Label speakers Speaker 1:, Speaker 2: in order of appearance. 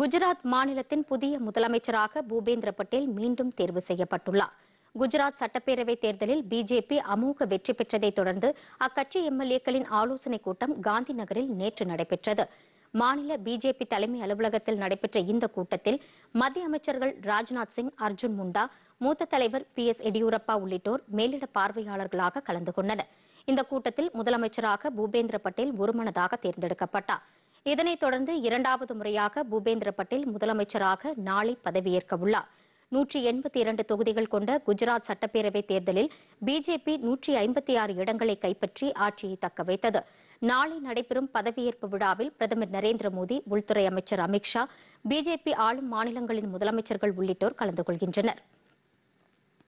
Speaker 1: குஜராத் மாநிலத்தின் புதிய முதலமைச்சராக பூபேந்திர பட்டேல் மீண்டும் தேர்வு செய்யப்பட்டுள்ளார் குஜராத் சட்டப்பேரவைத் தேர்தலில் பிஜேபி அமோக வெற்றி பெற்றதைத் தொடர்ந்து அக்கட்சி எம்எல்ஏக்களின் ஆலோசனைக் கூட்டம் காந்தி நகரில் நேற்று நடைபெற்றது மாநில பிஜேபி தலைமை அலுவலகத்தில் நடைபெற்ற இந்த கூட்டத்தில் மத்திய அமைச்சர்கள் ராஜ்நாத் சிங் அர்ஜுன் முண்டா மூத்த தலைவர் பி எஸ் எடியூரப்பா உள்ளிட்டோர் மேலிட பார்வையாளர்களாக கலந்து கொண்டனர் இந்த கூட்டத்தில் முதலமைச்சராக பூபேந்திர பட்டேல் ஒருமனதாக தேர்ந்தெடுக்கப்பட்டார் இதனைத் தொடர்ந்து இரண்டாவது முறையாக பூபேந்திர பட்டேல் முதலமைச்சராக நாளை பதவியேற்க உள்ளார் நூற்றி எண்பத்தி இரண்டு தொகுதிகள் கொண்ட குஜராத் சட்டப்பேரவை தேர்தலில் பிஜேபி நூற்றி ஐம்பத்தி ஆறு இடங்களை கைப்பற்றி ஆட்சியை தக்கவைத்தது நாளை நடைபெறும் பதவியேற்பு விழாவில் பிரதமர் நரேந்திர மோடி உள்துறை அமைச்சர் அமித்ஷா பிஜேபி ஆளும் மாநிலங்களின் முதலமைச்சர்கள் உள்ளிட்டோர் கலந்து கொள்கின்றனா்